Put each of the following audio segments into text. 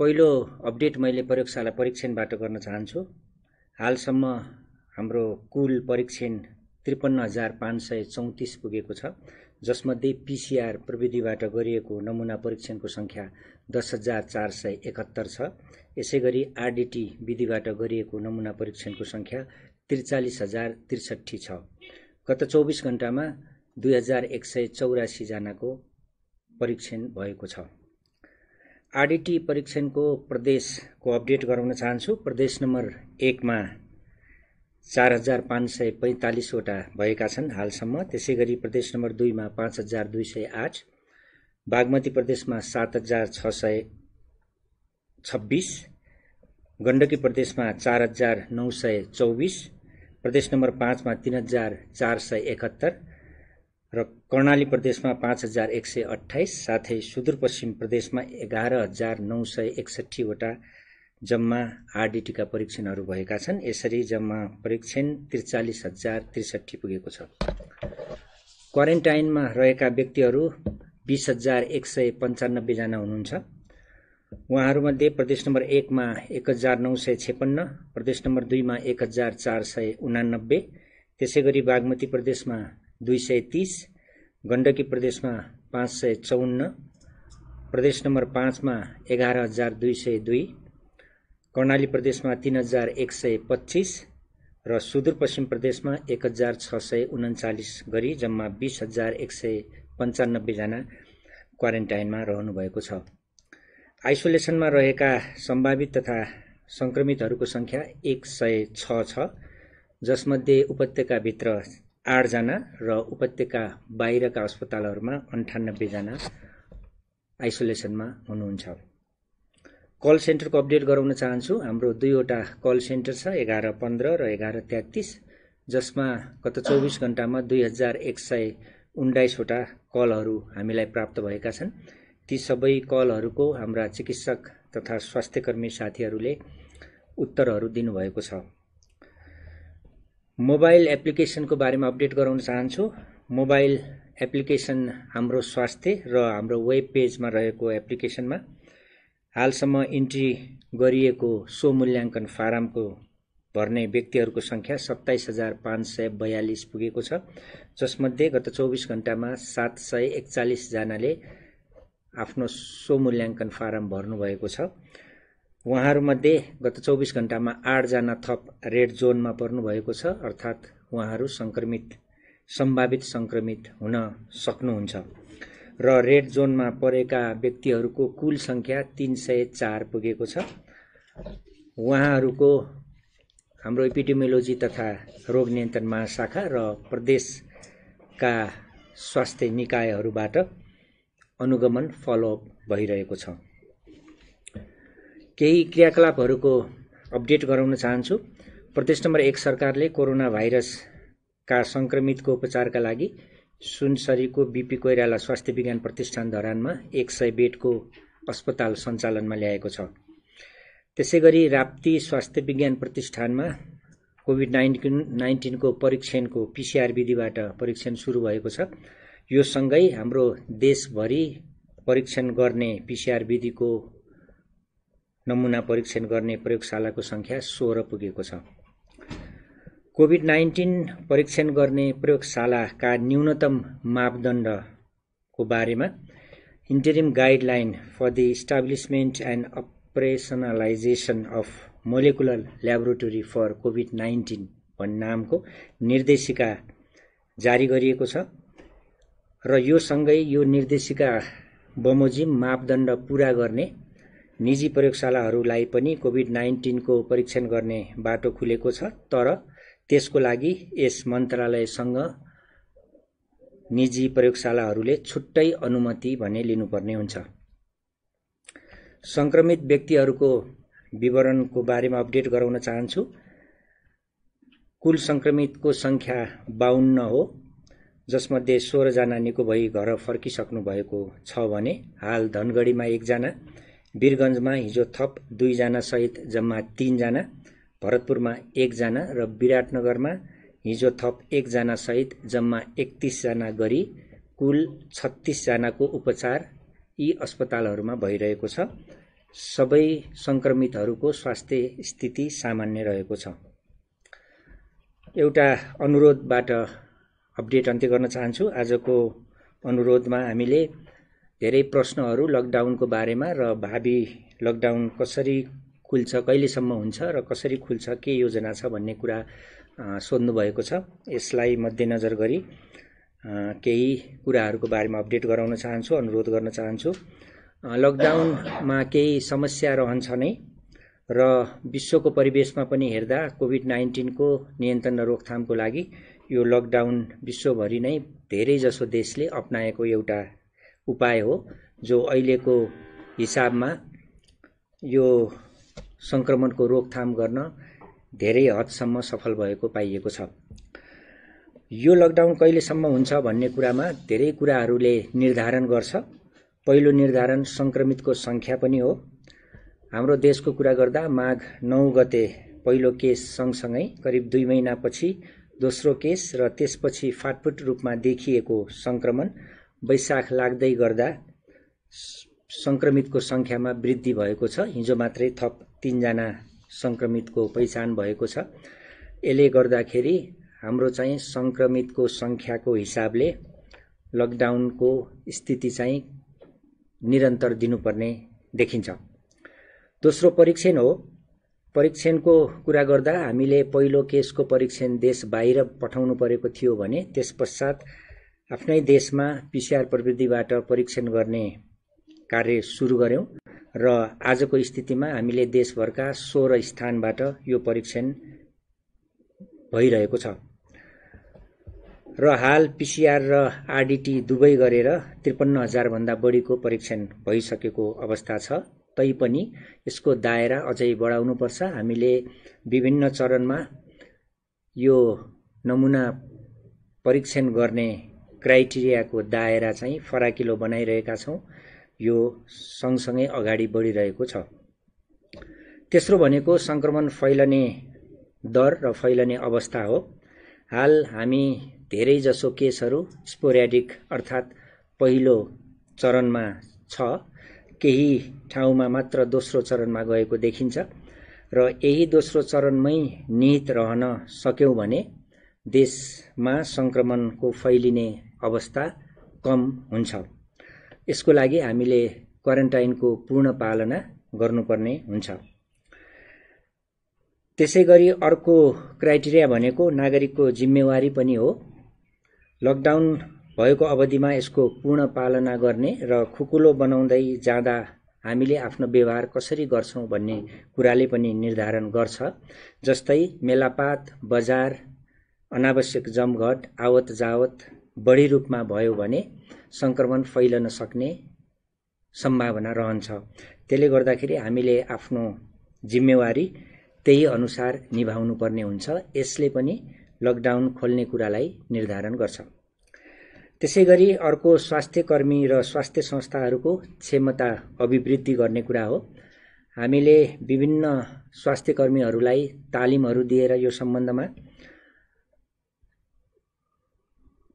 पहिलो अपडेट मैले प्रयोगशाला परीक्षणबाट गर्न चाहन्छु हालसम्म हाम्रो कुल परीक्षण त्रिपन्न हजार पाँच सय चौतिस पुगेको छ जसमध्ये पिसिआर प्रविधिबाट गरिएको नमुना परीक्षणको सङ्ख्या दस हजार चार सय एकहत्तर छ यसै गरी आरडिटी विधिबाट गरिएको नमुना परीक्षणको सङ्ख्या त्रिचालिस हजार त्रिसठी छ गत चौबिस घन्टामा दुई हजार एक सय चौरासीजनाको परीक्षण भएको छ आरडिटी परीक्षणको प्रदेशको अपडेट गराउन चाहन्छु प्रदेश नम्बर एकमा चार हजार पाँच सय पैँतालिसवटा भएका छन् हालसम्म त्यसै गरी प्रदेश नम्बर दुईमा पाँच हजार दुई सय आठ बागमती प्रदेशमा सात हजार छ सय छब्बिस गण्डकी प्रदेशमा चार हजार नौ सय चौबिस प्रदेश नम्बर पाँचमा तिन हजार चार सय एकहत्तर र कर्णाली प्रदेशमा पाँच हजार एक सय अठाइस साथै सुदूरपश्चिम प्रदेशमा एघार हजार नौ सय एकसठीवटा जम्मा आरडिटीका परीक्षणहरू भएका छन् यसरी जम्मा परीक्षण त्रिचालिस हजार त्रिसठी पुगेको छ क्वारेन्टाइनमा रहेका व्यक्तिहरू बिस हजार एक सय पन्चानब्बेजना हुनुहुन्छ उहाँहरूमध्ये प्रदेश नम्बर एकमा एक हजार नौ सय छेपन्न प्रदेश नम्बर दुईमा एक हजार चार सय उनानब्बे त्यसै गरी बागमती प्रदेशमा दुई सय तिस गण्डकी प्रदेशमा पाँच सय चौन्न प्रदेश नम्बर पाँचमा एघार हजार दुई सय दुई कर्णाली प्रदेशमा तिन हजार एक सय पच्चिस र सुदूरपश्चिम प्रदेशमा एक हजार छ सय उन्चालिस गरी जम्मा बिस हजार एक सय पन्चानब्बेजना क्वारेन्टाइनमा रहनुभएको छ आइसोलेसनमा रहेका सम्भावित तथा सङ्क्रमितहरूको सङ्ख्या एक सय छ छ जसमध्ये उपत्यकाभित्र आठजना र उपत्यका बाहिरका अस्पतालहरूमा अन्ठानब्बेजना आइसोलेसनमा हुनुहुन्छ कल सेन्टरको अपडेट गराउन चाहन्छु हाम्रो दुईवटा कल सेन्टर छ एघार पन्ध्र र एघार तेत्तिस जसमा गत चौबिस घन्टामा दुई हजार एक सय उन्नाइसवटा कलहरू हामीलाई प्राप्त भएका छन् ती सबै कलहरूको हाम्रा चिकित्सक तथा स्वास्थ्यकर्मी साथीहरूले उत्तरहरू दिनुभएको छ मोबाइल एप्लिकेसनको बारेमा अपडेट गराउन चाहन्छु मोबाइल एप्लिकेसन हाम्रो स्वास्थ्य र हाम्रो वेब पेजमा रहेको एप्लिकेसनमा हालसम्म इन्ट्री गरिएको सो मूल्याङ्कन फारमको भर्ने व्यक्तिहरूको सङ्ख्या सत्ताइस हजार पाँच सय बयालिस पुगेको छ जसमध्ये गत चौबिस घन्टामा सात सय एकचालिसजनाले आफ्नो सो मूल्याङ्कन फारम भर्नुभएको छ उहाँहरूमध्ये गत चौबिस घण्टामा आठजना थप रेड जोनमा पर्नुभएको छ अर्थात् उहाँहरू सङ्क्रमित सम्भावित सङ्क्रमित हुन सक्नुहुन्छ र रेड जोनमा परेका व्यक्तिहरूको कुल सङ्ख्या तिन सय चार पुगेको छ उहाँहरूको हाम्रो इपिडेमियोलोजी तथा रोग नियन्त्रण महाशाखा र प्रदेशका स्वास्थ्य निकायहरूबाट अनुगमन फलोअप भइरहेको छ केही क्रियाकलापहरूको अपडेट गराउन चाहन्छु प्रदेश नम्बर एक सरकारले कोरोना भाइरसका सङ्क्रमितको उपचारका लागि सुनसरीको बिपी कोइराला स्वास्थ्य विज्ञान प्रतिष्ठान धरानमा एक सय बेडको अस्पताल सञ्चालनमा ल्याएको छ त्यसै गरी राप्ती स्वास्थ्य विज्ञान प्रतिष्ठानमा कोभिड नाइन्टिन नाइन्टिनको परीक्षणको पिसिआर विधिबाट परीक्षण सुरु भएको छ यो सँगै हाम्रो देशभरि परीक्षण गर्ने पिसिआर विधिको नमुना परीक्षण गर्ने प्रयोगशालाको सङ्ख्या सोह्र पुगेको छ कोभिड नाइन्टिन परीक्षण गर्ने प्रयोगशालाका न्यूनतम मापदण्डको बारेमा interim guideline for the establishment and operationalisation of molecular laboratory for COVID nineteen भन्ने नामको निर्देशिका जारी गरिएको छ र यो यो निर्देशिका बमोजिम मापदण्ड पुरा गर्ने निजी प्रयोगशालाहरूलाई पनि कोभिड नाइन्टिनको परीक्षण गर्ने बाटो खुलेको छ तर त्यसको लागि यस मन्त्रालयसँग निजी प्रयोगशालाहरूले छुट्टै अनुमति भने लिनुपर्ने हुन्छ सङ्क्रमित व्यक्तिहरूको विवरणको बारेमा अपडेट गराउन चाहन्छु कुल सङ्क्रमितको सङ्ख्या बाहुन्न हो जसमध्ये सोह्रजना निको भई घर फर्किसक्नु भएको छ भने हाल धनगढीमा एकजना वीरगन्जमा हिजो थप दुईजना सहित जम्मा तीनजना भरतपुरमा एकजना र विराटनगरमा हिजो थप एकजना सहित जम्मा एकतिसजना गरी कुल छत्तिसजनाको उपचार यी अस्पतालहरूमा भइरहेको छ सबै सङ्क्रमितहरूको स्वास्थ्य स्थिति सामान्य रहेको छ एउटा अनुरोधबाट अपडेट अन्त्य गर्न चाहन्छु आजको अनुरोधमा हामीले धेरै प्रश्नहरू लकडाउनको बारेमा र भावी लकडाउन कसरी खुल्छ कहिलेसम्म हुन्छ र कसरी खुल्छ के योजना छ भन्ने कुरा सोध्नुभएको छ यसलाई मध्यनजर गरी केही कुराहरूको बारेमा अपडेट गराउन चाहन्छु अनुरोध गर्न चाहन्छु लकडाउनमा केही समस्या रहन्छ नै र विश्वको परिवेशमा पनि हेर्दा कोभिड नाइन्टिनको नियन्त्रण र रोकथामको लागि यो लकडाउन विश्वभरि नै धेरैजसो देशले अप्नाएको एउटा उपाय हो जो अहिलेको हिसाबमा यो सङ्क्रमणको रोकथाम गर्न धेरै हदसम्म सफल भएको पाइएको छ यो लकडाउन कहिलेसम्म हुन्छ भन्ने कुरामा धेरै कुराहरूले निर्धारण गर्छ पहिलो निर्धारण सङ्क्रमितको सङ्ख्या पनि हो हाम्रो देशको कुरा गर्दा माघ नौ गते पहिलो केस सँगसँगै करिब दुई महिनापछि दोस्रो केस र त्यसपछि फाटफुट रूपमा देखिएको सङ्क्रमण वैशाख लाग्दै गर्दा सङ्क्रमितको सङ्ख्यामा वृद्धि भएको छ हिजो मात्रै थप तिनजना सङ्क्रमितको पहिचान भएको छ यसले गर्दाखेरि हाम्रो चाहिँ सङ्क्रमितको सङ्ख्याको हिसाबले लकडाउनको स्थिति चाहिँ निरन्तर दिनुपर्ने देखिन्छ दोस्रो परीक्षण हो परीक्षणको कुरा गर्दा हामीले पहिलो केसको परीक्षण देश बाहिर पठाउनु परेको थियो भने त्यस पश्चात आफ्नै देशमा पिसिआर प्रविधिबाट परीक्षण गर्ने कार्य सुरु गऱ्यौँ र आजको स्थितिमा हामीले देशभरका सोह्र स्थानबाट यो परीक्षण भइरहेको छ र हाल पिसिआर र आरडिटी दुवै गरेर त्रिपन्न हजारभन्दा बढीको परीक्षण भइसकेको अवस्था छ तैपनि यसको दायरा अझै बढाउनुपर्छ हामीले विभिन्न चरणमा यो नमुना परीक्षण गर्ने क्राइटेरियाको दायरा चाहिँ फराकिलो बनाइरहेका छौँ यो सँगसँगै अगाडि बढिरहेको छ तेस्रो भनेको सङ्क्रमण फैलने दर र फैलने अवस्था हो हाल हामी धेरैजसो केसहरू स्पोर्याडिक अर्थात् पहिलो चरणमा छ केही ठाउँमा मात्र दोस्रो चरणमा गएको देखिन्छ र यही दोस्रो चरणमै निहित रहन सक्यौँ भने देशमा सङ्क्रमणको फैलिने अवस्था कम हुन्छ यसको लागि हामीले क्वारेन्टाइनको पूर्ण पालना गर्नुपर्ने हुन्छ त्यसै गरी अर्को क्राइटेरिया भनेको नागरिकको जिम्मेवारी पनि हो लकडाउन भएको अवधिमा यसको पूर्ण पालना गर्ने र खुकुलो बनाउँदै जाँदा हामीले आफ्नो व्यवहार कसरी गर्छौँ भन्ने कुराले पनि निर्धारण गर्छ जस्तै मेलापात बजार अनावश्यक जमघट आवत जावत बढी रूपमा भयो भने सङ्क्रमण फैलन सक्ने सम्भावना रहन्छ त्यसले गर्दाखेरि हामीले आफ्नो जिम्मेवारी त्यही अनुसार निभाउनु पर्ने हुन्छ यसले पनि लकडाउन खोल्ने कुरालाई निर्धारण गर्छ त्यसै गरी अर्को स्वास्थ्य कर्मी र स्वास्थ्य संस्थाहरूको क्षमता अभिवृद्धि गर्ने कुरा हो हामीले विभिन्न स्वास्थ्य कर्मीहरूलाई तालिमहरू दिएर यो सम्बन्धमा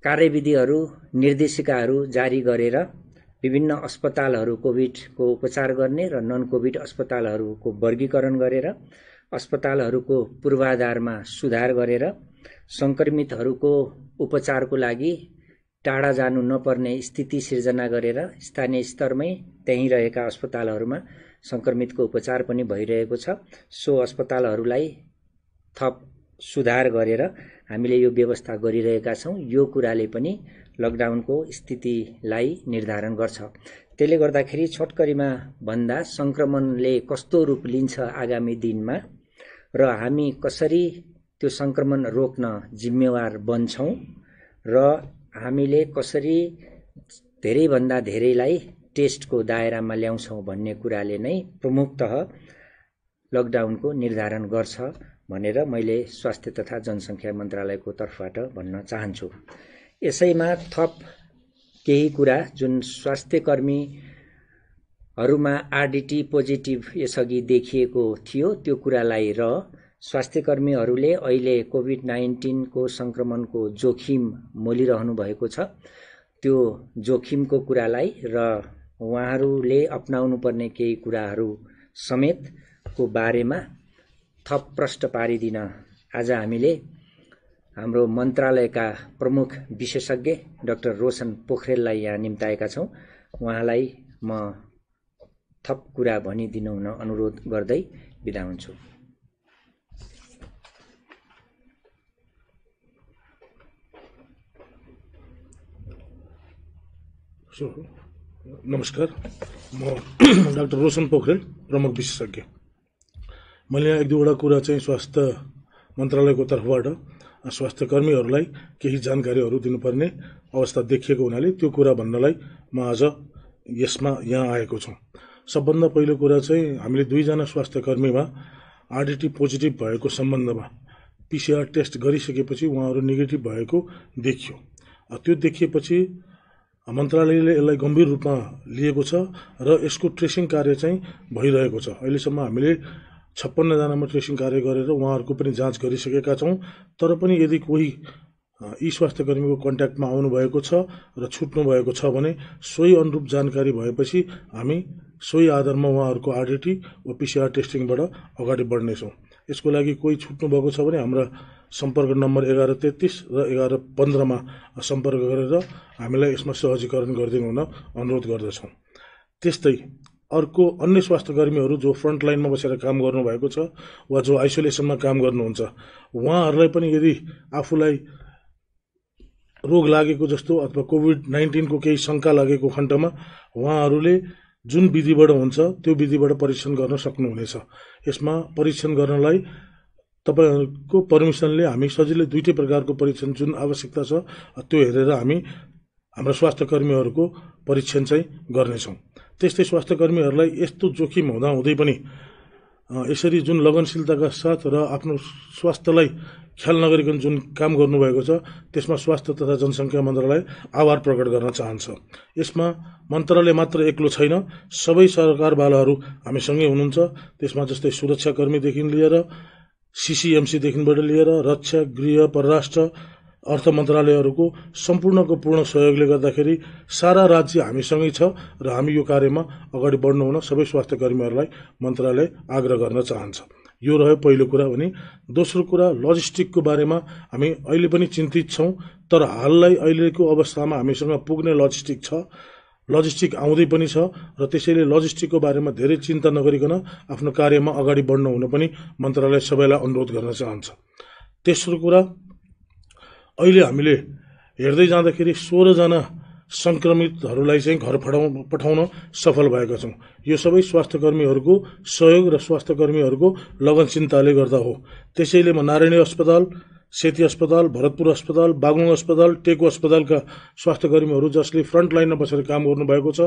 कार्यविधिहरू निर्देशिकाहरू जारी गरेर विभिन्न अस्पतालहरू कोभिडको उपचार गर्ने र नन कोभिड अस्पतालहरूको वर्गीकरण गरेर अस्पतालहरूको पूर्वाधारमा सुधार गरेर सङ्क्रमितहरूको उपचारको लागि टाढा जानु नपर्ने स्थिति सिर्जना गरेर स्थानीय स्तरमै त्यहीँ रहेका अस्पतालहरूमा सङ्क्रमितको उपचार पनि भइरहेको छ सो अस्पतालहरूलाई थप सुधार गरेर हामीले यो व्यवस्था गरिरहेका छौँ यो कुराले पनि लकडाउनको स्थितिलाई निर्धारण गर्छ त्यसले गर्दाखेरि छोटकरीमा भन्दा सङ्क्रमणले कस्तो रूप लिन्छ आगामी दिनमा र हामी कसरी त्यो सङ्क्रमण रोक्न जिम्मेवार बन्छौँ र हामीले कसरी धेरैभन्दा धेरैलाई टेस्टको दायरामा ल्याउँछौँ भन्ने कुराले नै प्रमुखत लकडाउनको निर्धारण गर्छ भनेर मैले स्वास्थ्य तथा जनसङ्ख्या मन्त्रालयको तर्फबाट भन्न चाहन्छु यसैमा थप केही कुरा जुन स्वास्थ्य कर्मीहरूमा आरडिटी पोजिटिभ यसअघि देखिएको थियो त्यो कुरालाई र स्वास्थ्य कर्मीहरूले अहिले कोभिड नाइन्टिनको सङ्क्रमणको जोखिम मोलिरहनु भएको छ त्यो जोखिमको कुरालाई र उहाँहरूले अप्नाउनु पर्ने केही कुराहरू समेतको बारेमा थप प्रश्न पारिदिन आज हामीले हाम्रो मन्त्रालयका प्रमुख विशेषज्ञ डाक्टर रोशन पोखरेललाई यहाँ निम्ताएका छौँ उहाँलाई म थप कुरा हुन अनुरोध गर्दै बिदा हुन्छु नमस्कार म डाक्टर रोशन पोखरेल प्रमुख विशेषज्ञ मैले एक दुईवटा कुरा चाहिँ स्वास्थ्य मन्त्रालयको तर्फबाट स्वास्थ्य कर्मीहरूलाई केही जानकारीहरू दिनुपर्ने अवस्था देखिएको हुनाले त्यो कुरा भन्नलाई म आज यसमा यहाँ आएको छु सबभन्दा पहिलो कुरा चाहिँ हामीले दुईजना स्वास्थ्य कर्मीमा आरडिटी पोजिटिभ भएको सम्बन्धमा पिसिआर टेस्ट गरिसकेपछि उहाँहरू नेगेटिभ भएको देखियो त्यो देखिएपछि मन्त्रालयले यसलाई गम्भीर रूपमा लिएको छ र यसको ट्रेसिङ कार्य चाहिँ भइरहेको छ अहिलेसम्म हामीले छप्पन्नजनामा ट्रेसिङ कार्य गरेर उहाँहरूको पनि जाँच गरिसकेका छौँ तर पनि यदि कोही यी स्वास्थ्य कर्मीको कन्ट्याक्टमा आउनुभएको छ र छुट्नु भएको छ भने सोही अनुरूप जानकारी भएपछि हामी सोही आधारमा उहाँहरूको आरडिटी वा पिसिआर टेस्टिङबाट अगाडि बढ्नेछौँ यसको लागि कोही छुट्नु भएको छ भने हाम्रा सम्पर्क नम्बर एघार तेत्तिस र एघार पन्ध्रमा सम्पर्क गरेर हामीलाई यसमा सहजीकरण गरिदिनु हुन अनुरोध गर्दछौँ त्यस्तै अर्को अन्य स्वास्थ्य कर्मीहरू जो फ्रन्ट लाइनमा बसेर काम गर्नुभएको छ वा जो आइसोलेसनमा काम गर्नुहुन्छ उहाँहरूलाई पनि यदि आफूलाई रोग लागेको जस्तो अथवा कोभिड नाइन्टिनको केही शङ्का लागेको खण्डमा उहाँहरूले जुन विधिबाट हुन्छ त्यो विधिबाट परीक्षण गर्न सक्नुहुनेछ यसमा परीक्षण गर्नलाई तपाईँहरूको पर्मिसनले हामी सजिलै दुइटै प्रकारको परीक्षण जुन आवश्यकता छ त्यो हेरेर हामी हाम्रो स्वास्थ्य कर्मीहरूको परीक्षण चाहिँ गर्नेछौँ त्यस्तै स्वास्थ्यकर्मीहरूलाई यस्तो जोखिम हुँदाहुँदै पनि यसरी जुन लगनशीलताका साथ र आफ्नो स्वास्थ्यलाई ख्याल नगरिकन जुन काम गर्नुभएको छ त्यसमा स्वास्थ्य तथा जनसङ्ख्या मन्त्रालय आभार प्रकट गर्न चाहन्छ यसमा मन्त्रालय मात्र एक्लो छैन सबै सरकारवालाहरू हामीसँगै हुनुहुन्छ त्यसमा जस्तै सुरक्षाकर्मीदेखि लिएर सिसिएमसीदेखिबाट लिएर रक्षा गृह परराष्ट्र अर्थ मन्त्रालयहरूको सम्पूर्णको पूर्ण सहयोगले गर्दाखेरि सारा राज्य हामीसँगै छ र हामी यो कार्यमा अगाडि बढ्नु हुन सबै स्वास्थ्य कर्मीहरूलाई मन्त्रालय आग्रह गर्न चाहन्छ यो रह्यो पहिलो कुरा भने दोस्रो कुरा लजिस्टिकको बारेमा हामी अहिले पनि चिन्तित छौँ तर हाललाई अहिलेको अवस्थामा हामीसँग पुग्ने लजिस्टिक छ लजिस्टिक आउँदै पनि छ र त्यसैले लजिस्टिकको बारेमा धेरै चिन्ता नगरिकन आफ्नो कार्यमा अगाडि बढ्नु हुन पनि मन्त्रालय सबैलाई अनुरोध गर्न चाहन्छ तेस्रो कुरा अहिले हामीले हेर्दै जाँदाखेरि सोह्रजना सङ्क्रमितहरूलाई चाहिँ घर पठाउ पठाउन सफल भएका छौँ यो सबै स्वास्थ्य कर्मीहरूको सहयोग र स्वास्थ्य कर्मीहरूको लगनशीलताले गर्दा हो त्यसैले म नारायणी अस्पताल सेती अस्पताल भरतपुर अस्पताल बागलुङ अस्पताल टेको अस्पतालका स्वास्थ्य कर्मीहरू जसले फ्रन्ट लाइनमा बसेर काम गर्नुभएको छ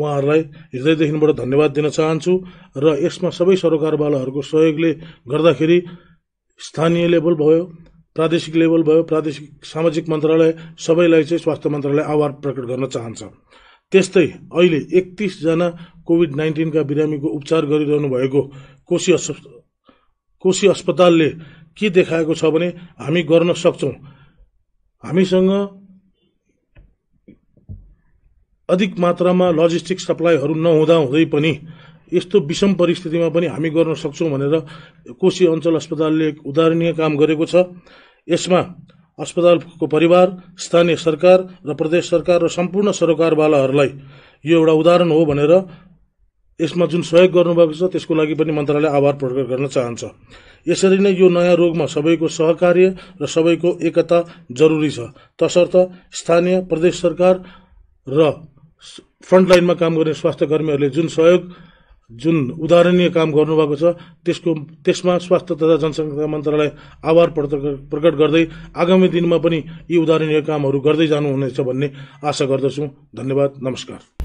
उहाँहरूलाई हृदयदेखिबाट धन्यवाद दिन चाहन्छु र यसमा सबै सरकारवालाहरूको सहयोगले गर्दाखेरि स्थानीय लेभल भयो प्रादेशिक लेभल भयो प्रादेशिक सामाजिक मन्त्रालय सबैलाई चाहिँ स्वास्थ्य मन्त्रालय आभार प्रकट गर्न चाहन्छ त्यस्तै अहिले एकतिसजना कोभिड नाइन्टिनका बिरामीको उपचार गरिरहनु भएको कोशी अस् कोशी अस्पतालले के देखाएको छ भने हामी गर्न सक्छौँ हामीसँग अधिक मात्रामा लजिस्टिक सप्लाईहरू नहुँदाहुँदै पनि यस्तो विषम परिस्थितिमा पनि हामी गर्न सक्छौँ भनेर कोशी अञ्चल अस्पतालले उदाहरणीय काम गरेको छ यसमा अस्पतालको परिवार स्थानीय सरकार र प्रदेश सरकार र सम्पूर्ण सरकारवालाहरूलाई यो एउटा उदाहरण हो भनेर यसमा जुन सहयोग गर्नुभएको छ त्यसको लागि पनि मन्त्रालय आभार प्रकट गर्न चाहन्छ यसरी नै यो नयाँ रोगमा सबैको सहकार्य र सबैको एकता जरुरी छ तसर्थ स्थानीय प्रदेश सरकार र फ्रन्टलाइनमा काम गर्ने स्वास्थ्य कर्मीहरूले जुन सहयोग जुन उदाहरणीय काम गर्नुभएको छ त्यसको त्यसमा स्वास्थ्य तथा जनसङ्ख्या मन्त्रालय आभार प्रकट गर्दै आगामी दिनमा पनि यी उदाहरणीय कामहरू गर्दै जानुहुनेछ भन्ने आशा गर्दछौँ धन्यवाद नमस्कार